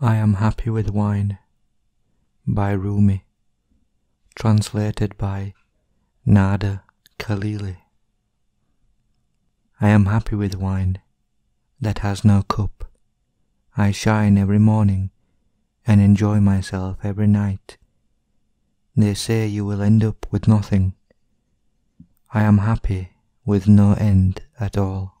I am happy with wine by Rumi, translated by Nada Khalili. I am happy with wine that has no cup. I shine every morning and enjoy myself every night. They say you will end up with nothing. I am happy with no end at all.